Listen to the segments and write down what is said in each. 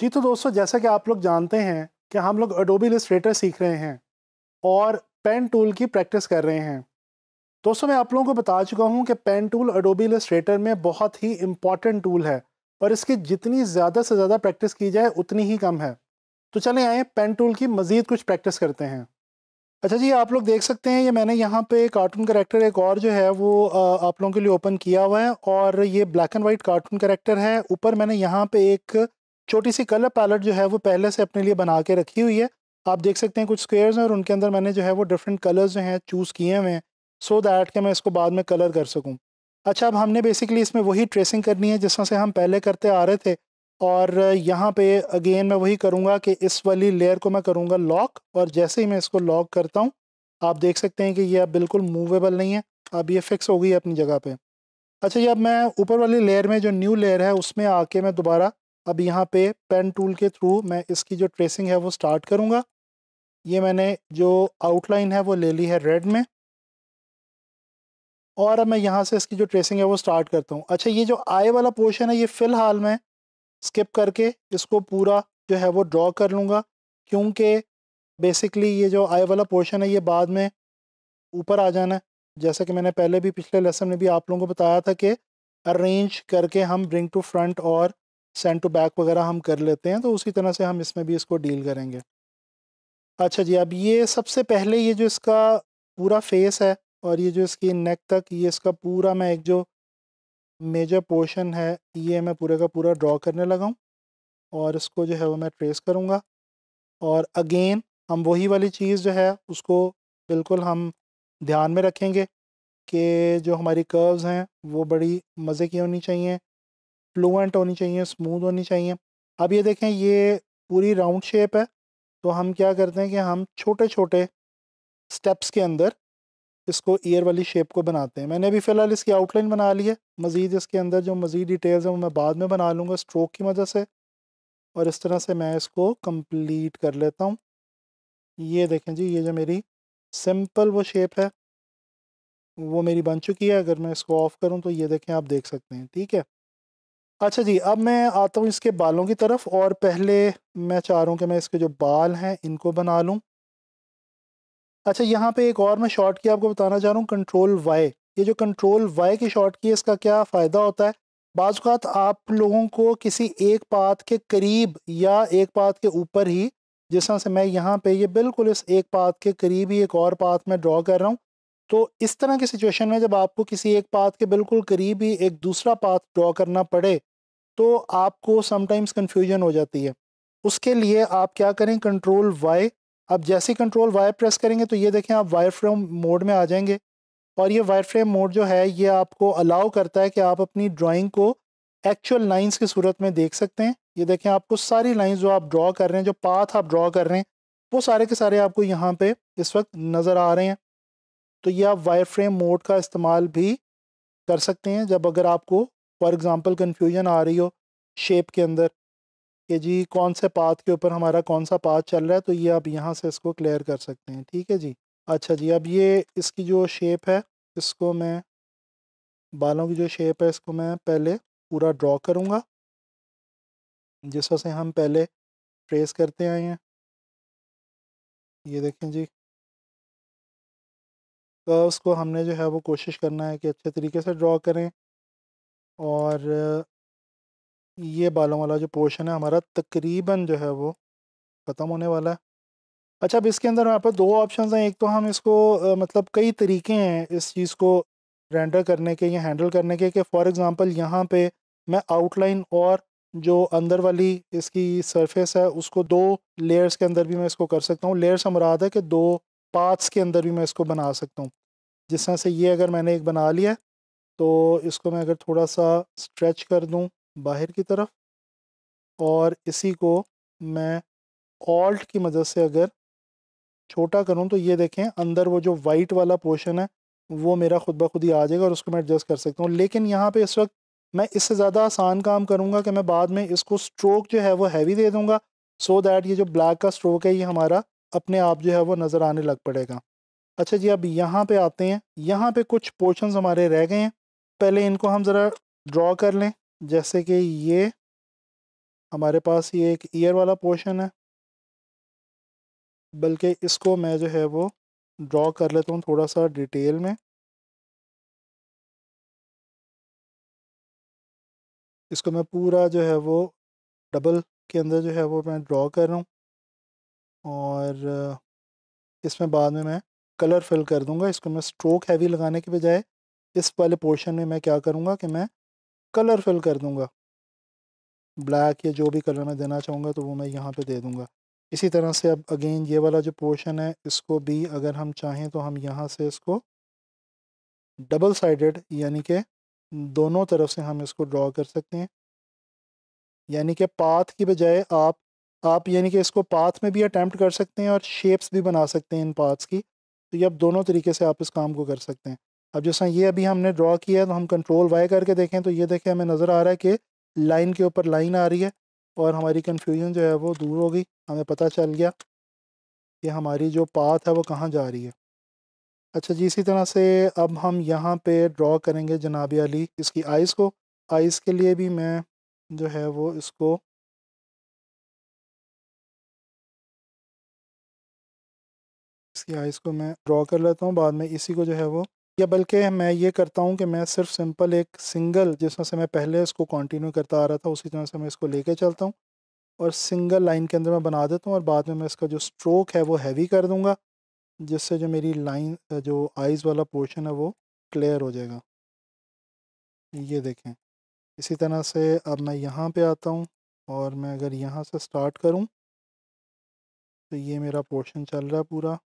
जी तो दोस्तों जैसा कि आप लोग जानते हैं कि हम लोग अडोबी लिस्ट्रेटर सीख रहे हैं और पेन टूल की प्रैक्टिस कर रहे हैं दोस्तों मैं आप लोगों को बता चुका हूं कि पेन टूल अडोबी लिस्ट्रेटर में बहुत ही इम्पॉर्टेंट टूल है और इसकी जितनी ज़्यादा से ज़्यादा प्रैक्टिस की जाए उतनी ही कम है तो चले आए पेन टूल की मज़ीद कुछ प्रैक्टिस करते हैं अच्छा जी आप लोग देख सकते हैं ये मैंने यहाँ पे कार्टून करेक्टर एक और जो है वो आप लोगों के लिए ओपन किया हुआ है और ये black and white cartoon character है ऊपर मैंने यहाँ पे एक छोटी सी कलर पैलेट जो है वो पहले से अपने लिए बना के रखी हुई है आप देख सकते हैं कुछ स्क्वेयर्स हैं और उनके अंदर मैंने जो है वो डिफरेंट कलर्स जो हैं चूज़ किए हुए हैं सो दैट के मैं इसको बाद में कलर कर सकूँ अच्छा अब हमने बेसिकली इसमें वही ट्रेसिंग करनी है जिस तरह से हम पहले करते आ रहे थे और यहाँ पे अगेन मैं वही करूँगा कि इस वाली लेयर को मैं करूँगा लॉक और जैसे ही मैं इसको लॉक करता हूँ आप देख सकते हैं कि ये अब बिल्कुल मूवेबल नहीं है अब ये फ़िक्स हो गई है अपनी जगह पे अच्छा ये अब मैं ऊपर वाली लेयर में जो न्यू लेयर है उसमें आके मैं दोबारा अब यहाँ पे पेन टूल के थ्रू मैं इसकी जो ट्रेसिंग है वो स्टार्ट करूँगा ये मैंने जो आउटलाइन है वो ले ली है रेड में और अब मैं यहाँ से इसकी जो ट्रेसिंग है वो स्टार्ट करता हूँ अच्छा ये जो आई वाला पोर्शन है ये फ़िलहाल मैं स्किप करके इसको पूरा जो है वो ड्रॉ कर लूँगा क्योंकि बेसिकली ये जो आई वाला पोर्शन है ये बाद में ऊपर आ जाना है जैसा कि मैंने पहले भी पिछले लेसन में भी आप लोगों को बताया था कि अरेंज करके हम ब्रिंग टू फ्रंट और सेंड टू बैक वगैरह हम कर लेते हैं तो उसी तरह से हम इसमें भी इसको डील करेंगे अच्छा जी अब ये सबसे पहले ये जो इसका पूरा फेस है और ये जो इसकी नेक तक ये इसका पूरा मैं एक जो मेजर पोर्शन है ये मैं पूरे का पूरा ड्रॉ करने लगा हूँ और इसको जो है वो मैं ट्रेस करूँगा और अगेन हम वही वाली चीज़ जो है उसको बिल्कुल हम ध्यान में रखेंगे कि जो हमारी कर्व्स हैं वो बड़ी मज़े की होनी चाहिए फ्लूएंट होनी चाहिए स्मूथ होनी चाहिए अब ये देखें ये पूरी राउंड शेप है तो हम क्या करते हैं कि हम छोटे छोटे स्टेप्स के अंदर इसको ईयर वाली शेप को बनाते हैं मैंने अभी फ़िलहाल इसकी आउटलाइन बना ली है मज़ीद इसके अंदर जो मज़ीद डिटेल्स हैं वो मैं बाद में बना लूँगा स्ट्रोक की मदद से और इस तरह से मैं इसको कंप्लीट कर लेता हूँ ये देखें जी ये जो मेरी सिंपल वो शेप है वो मेरी बन चुकी है अगर मैं इसको ऑफ़ करूँ तो ये देखें आप देख सकते हैं ठीक है अच्छा जी अब मैं आता हूँ इसके बालों की तरफ और पहले मैं चाह रहा हूँ कि मैं इसके जो बाल हैं इनको बना लूँ अच्छा यहाँ पे एक और मैं शॉर्ट की आपको बताना चाह रहा हूँ कंट्रोल वाई ये जो कंट्रोल वाई की शॉर्ट की है इसका क्या फ़ायदा होता है बाज़ात आप लोगों को किसी एक पात के करीब या एक पात के ऊपर ही जिस तरह से मैं यहाँ पे ये बिल्कुल इस एक पात के करीब ही एक और पात में ड्रॉ कर रहा हूँ तो इस तरह की सिचुएशन में जब आपको किसी एक पाथ के बिल्कुल करीब ही एक दूसरा पाथ ड्रॉ करना पड़े तो आपको समटाइम्स कन्फ्यूजन हो जाती है उसके लिए आप क्या करें कंट्रोल वाई अब जैसे कंट्रोल वाई प्रेस करेंगे तो ये देखें आप वायर फ्रेम मोड में आ जाएंगे और ये वायर फ्रेम मोड जो है ये आपको अलाउ करता है कि आप अपनी ड्राइंग को एक्चुअल लाइंस की सूरत में देख सकते हैं ये देखें आपको सारी लाइंस जो आप ड्रॉ कर रहे हैं जो पाथ आप ड्रॉ कर रहे हैं वो सारे के सारे आपको यहाँ पे इस वक्त नज़र आ रहे हैं तो ये आप वायर फ्रेम मोड का इस्तेमाल भी कर सकते हैं जब अगर आपको फॉर एग्ज़ाम्पल कन्फ्यूजन आ रही हो शेप के अंदर कि जी कौन से पाथ के ऊपर हमारा कौन सा पाथ चल रहा है तो ये आप यहाँ से इसको क्लियर कर सकते हैं ठीक है जी अच्छा जी अब ये इसकी जो शेप है इसको मैं बालों की जो शेप है इसको मैं पहले पूरा ड्रॉ करूँगा जिस से हम पहले ट्रेस करते आए हैं ये देखें जी कर्व्स को हमने जो है वो कोशिश करना है कि अच्छे तरीके से ड्रॉ करें और ये बालों वाला जो पोर्शन है हमारा तकरीबन जो है वो ख़त्म होने वाला है अच्छा अब इसके अंदर यहाँ पर दो ऑप्शन हैं एक तो हम इसको मतलब कई तरीके हैं इस चीज़ को रेंडर करने के या हैंडल करने के कि फॉर एग्ज़ाम्पल यहाँ पे मैं आउटलाइन और जो अंदर वाली इसकी सरफेस है उसको दो लेयर्स के अंदर भी मैं इसको कर सकता हूँ लेयर्स हमारा मुराद है कि दो पार्ट्स के अंदर भी मैं इसको बना सकता हूँ जिस तरह से ये अगर मैंने एक बना लिया तो इसको मैं अगर थोड़ा सा स्ट्रेच कर दूँ बाहर की तरफ और इसी को मैं ऑल्ट की मदद से अगर छोटा करूँ तो ये देखें अंदर वो जो वाइट वाला पोर्शन है वो मेरा खुद ब खुद ही आ जाएगा और उसको मैं एडजस्ट कर सकता हूँ लेकिन यहाँ पे इस वक्त मैं इससे ज़्यादा आसान काम करूँगा कि मैं बाद में इसको स्ट्रोक जो है वो हैवी दे दूँगा सो so दैट ये जो ब्लैक का स्ट्रोक है ये हमारा अपने आप जो है वो नज़र आने लग पड़ेगा अच्छा जी अब यहाँ पे आते हैं यहाँ पे कुछ पोर्शंस हमारे रह गए हैं पहले इनको हम ज़रा ड्रॉ कर लें जैसे कि ये हमारे पास ये एक ईयर वाला पोर्शन है बल्कि इसको मैं जो है वो ड्रॉ कर लेता हूँ थोड़ा सा डिटेल में इसको मैं पूरा जो है वो डबल के अंदर जो है वो मैं ड्रॉ कर रहा हूँ और इसमें बाद में मैं कलर फिल कर दूंगा इसको मैं स्ट्रोक हैवी लगाने के बजाय इस वाले पोर्शन में मैं क्या करूँगा कि मैं कलर फिल कर दूँगा ब्लैक या जो भी कलर मैं देना चाहूँगा तो वो मैं यहाँ पे दे दूँगा इसी तरह से अब अगेन ये वाला जो पोर्शन है इसको भी अगर हम चाहें तो हम यहाँ से इसको डबल साइडेड यानी कि दोनों तरफ से हम इसको ड्रॉ कर सकते हैं यानी कि पाथ की बजाय आप आप यानी कि इसको पाथ में भी अटैम्प्ट कर सकते हैं और शेप्स भी बना सकते हैं इन पाथ्स की तो ये अब दोनों तरीके से आप इस काम को कर सकते हैं अब जैसा ये अभी हमने ड्रॉ किया है तो हम कंट्रोल वाई करके देखें तो ये देखें हमें नज़र आ रहा है कि लाइन के ऊपर लाइन आ रही है और हमारी कन्फ्यूजन जो है वो दूर हो गई हमें पता चल गया कि हमारी जो पाथ है वो कहाँ जा रही है अच्छा जी इसी तरह से अब हम यहाँ पे ड्रॉ करेंगे जनाब अली इसकी आइज़ को आइज़ के लिए भी मैं जो है वो इसको शेप्स की आइज़ को मैं ड्रॉ कर लेता हूँ बाद में इसी को जो है वो या बल्कि मैं ये करता हूँ कि मैं सिर्फ सिंपल एक सिंगल जिस तरह से मैं पहले इसको कंटिन्यू करता आ रहा था उसी तरह से मैं इसको लेके चलता हूँ और सिंगल लाइन के अंदर मैं बना देता हूँ और बाद में मैं इसका जो स्ट्रोक है वो हैवी कर दूँगा जिससे जो मेरी लाइन जो आइज़ वाला पोर्शन है वो क्लियर हो जाएगा ये देखें इसी तरह से अब मैं यहाँ पे आता हूँ और मैं अगर यहाँ से स्टार्ट करूँ तो ये मेरा पोर्शन चल रहा है पूरा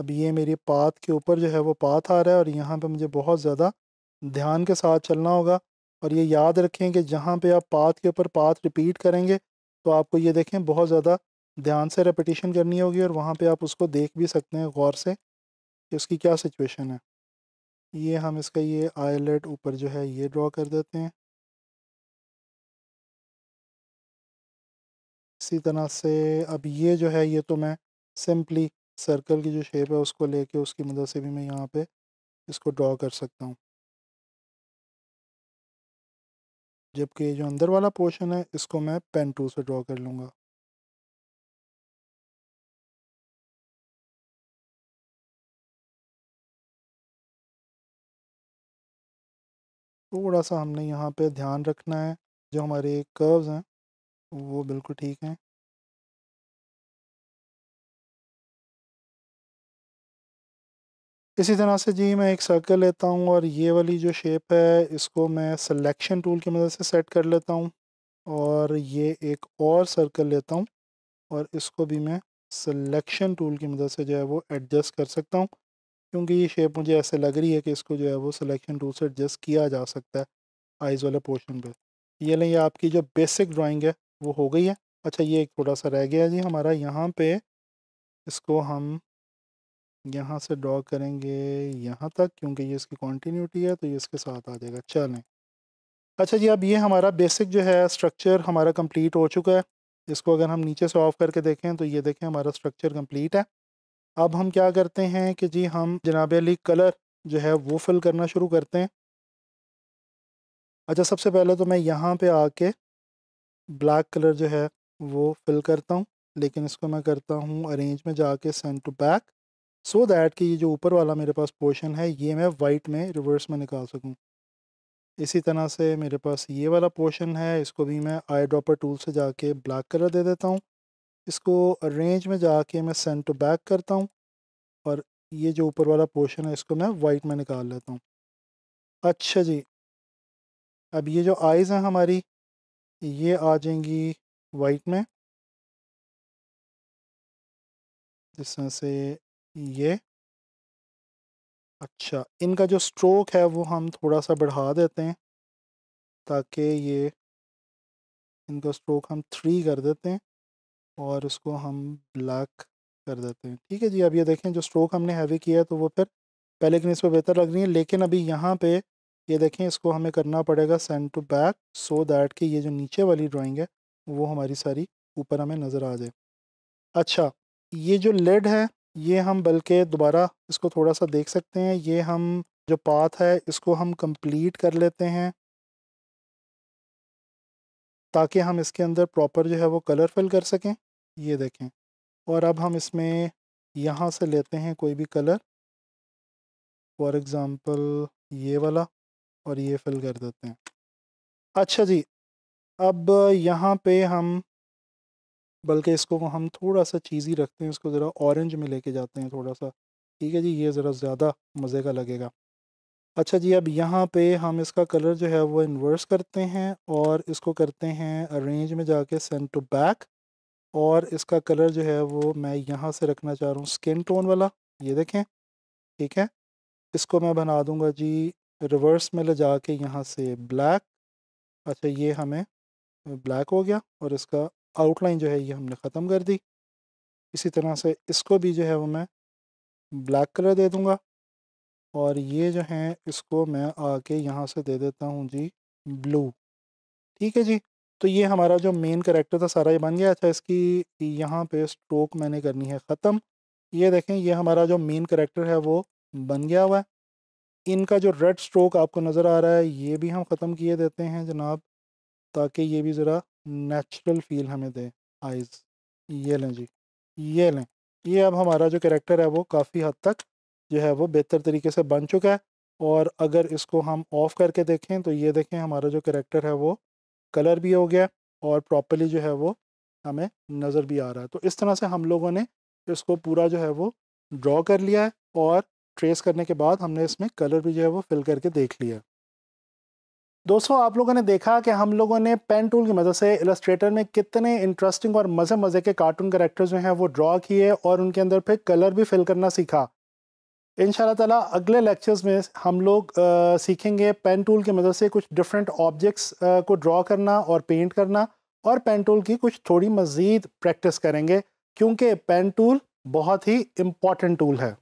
अब ये मेरी पात के ऊपर जो है वो पाथ आ रहा है और यहाँ पे मुझे बहुत ज़्यादा ध्यान के साथ चलना होगा और ये याद रखें कि जहाँ पे आप पाथ के ऊपर पाथ रिपीट करेंगे तो आपको ये देखें बहुत ज़्यादा ध्यान से रेपिटेशन करनी होगी और वहाँ पे आप उसको देख भी सकते हैं गौर से कि उसकी क्या सिचुएशन है ये हम इसका ये आईलेट ऊपर जो है ये ड्रॉ कर देते हैं इसी तरह से अब ये जो है ये तो मैं सिंपली सर्कल की जो शेप है उसको लेके उसकी मदद से भी मैं यहाँ पे इसको ड्रॉ कर सकता हूँ जबकि जो अंदर वाला पोर्शन है इसको मैं पेन टू से ड्रॉ कर लूँगा थोड़ा सा हमने यहाँ पे ध्यान रखना है जो हमारे कर्व्स हैं वो बिल्कुल ठीक हैं इसी तरह से जी मैं एक सर्कल लेता हूँ और ये वाली जो शेप है इसको मैं सिलेक्शन टूल की मदद से सेट कर लेता हूँ और ये एक और सर्कल लेता हूँ और इसको भी मैं सिलेक्शन टूल की मदद से जो है वो एडजस्ट कर सकता हूँ क्योंकि ये शेप मुझे ऐसे लग रही है कि इसको जो है वो सिलेक्शन टूल से एडजस्ट किया जा सकता है आइज़ वाले पोर्शन पर ये लें आपकी जो बेसिक ड्राइंग है वो हो गई है अच्छा ये एक थोड़ा सा रह गया जी हमारा यहाँ पे इसको हम यहाँ से ड्रॉ करेंगे यहाँ तक क्योंकि ये इसकी कॉन्टीन्यूटी है तो ये इसके साथ आ जाएगा चलें अच्छा जी अब ये हमारा बेसिक जो है स्ट्रक्चर हमारा कंप्लीट हो चुका है इसको अगर हम नीचे से ऑफ करके देखें तो ये देखें हमारा स्ट्रक्चर कंप्लीट है अब हम क्या करते हैं कि जी हम जनाब अली कलर जो है वो फिल करना शुरू करते हैं अच्छा सबसे पहले तो मैं यहाँ पे आके ब्लैक कलर जो है वो फिल करता हूँ लेकिन इसको मैं करता हूँ अरेंज में जाके send to back so so that कि ये जो ऊपर वाला मेरे पास पोर्शन है ये मैं वाइट में रिवर्स में निकाल सकूँ इसी तरह से मेरे पास ये वाला पोर्शन है इसको भी मैं आई ड्रॉपर टूल से जाके ब्लैक कलर दे देता हूँ इसको रेंज में जाके मैं सेंट टू बैक करता हूँ और ये जो ऊपर वाला पोर्शन है इसको मैं वाइट में निकाल लेता हूँ अच्छा जी अब ये जो आइज़ हैं हमारी ये आ जाएंगी वाइट में जिस तरह से ये अच्छा इनका जो स्ट्रोक है वो हम थोड़ा सा बढ़ा देते हैं ताकि ये इनका स्ट्रोक हम थ्री कर देते हैं और उसको हम ब्लैक कर देते हैं ठीक है जी अब ये देखें जो स्ट्रोक हमने हैवी किया है तो वो फिर पहले के इस पर बेहतर लग रही है लेकिन अभी यहाँ पे ये देखें इसको हमें करना पड़ेगा send to back so that कि ये जो नीचे वाली ड्राइंग है वो हमारी सारी ऊपर हमें नज़र आ जाए अच्छा ये जो लेड है ये हम बल्कि दोबारा इसको थोड़ा सा देख सकते हैं ये हम जो पाथ है इसको हम कंप्लीट कर लेते हैं ताकि हम इसके अंदर प्रॉपर जो है वो कलर फिल कर सकें ये देखें और अब हम इसमें यहाँ से लेते हैं कोई भी कलर फॉर एग्ज़ाम्पल ये वाला और ये फिल कर देते हैं अच्छा जी अब यहाँ पे हम बल्कि इसको हम थोड़ा सा चीज़ी रखते हैं इसको ज़रा ऑरेंज में लेके जाते हैं थोड़ा सा ठीक है जी ये ज़रा ज़्यादा मज़े का लगेगा अच्छा जी अब यहाँ पे हम इसका कलर जो है वो इन्वर्स करते हैं और इसको करते हैं अरेंज में जाके सेंड टू बैक और इसका कलर जो है वो मैं यहाँ से रखना चाह रहा हूँ स्किन टोन वाला ये देखें ठीक है इसको मैं बना दूँगा जी रिवर्स में ले जाके यहाँ से ब्लैक अच्छा ये हमें ब्लैक हो गया और इसका आउटलाइन जो है ये हमने ख़त्म कर दी इसी तरह से इसको भी जो है वो मैं ब्लैक कलर दे दूँगा और ये जो है इसको मैं आके यहाँ से दे देता हूँ जी ब्लू ठीक है जी तो ये हमारा जो मेन करेक्टर था सारा ये बन गया अच्छा इसकी यहाँ पे स्ट्रोक मैंने करनी है ख़त्म ये देखें ये हमारा जो मेन करेक्टर है वो बन गया हुआ है इनका जो रेड स्ट्रोक आपको नज़र आ रहा है ये भी हम ख़त्म किए देते हैं जनाब ताकि ये भी ज़रा नेचुरल फील हमें दें आइज़ ये लें जी ये लें ये अब हमारा जो करेक्टर है वो काफ़ी हद तक जो है वो बेहतर तरीके से बन चुका है और अगर इसको हम ऑफ़ करके देखें तो ये देखें हमारा जो करेक्टर है वो कलर भी हो गया और प्रॉपरली जो है वो हमें नज़र भी आ रहा है तो इस तरह से हम लोगों ने इसको पूरा जो है वो ड्रॉ कर लिया है और ट्रेस करने के बाद हमने इसमें कलर भी जो है वो फिल करके देख लिया दोस्तों आप लोगों ने देखा कि हम लोगों ने पेन टूल की मदद से इलस्ट्रेटर में कितने इंटरेस्टिंग और मज़े मज़े के कार्टून करेक्टर्स जो हैं वो ड्रॉ किए और उनके अंदर फिर कलर भी फिल करना सीखा इन ताला अगले लेक्चर्स में हम लोग आ, सीखेंगे पेन टूल की मदद से कुछ डिफरेंट ऑब्जेक्ट्स को ड्रॉ करना और पेंट करना और पेन टूल की कुछ थोड़ी मज़ीद प्रैक्टिस करेंगे क्योंकि पेन टूल बहुत ही इम्पॉर्टेंट टूल है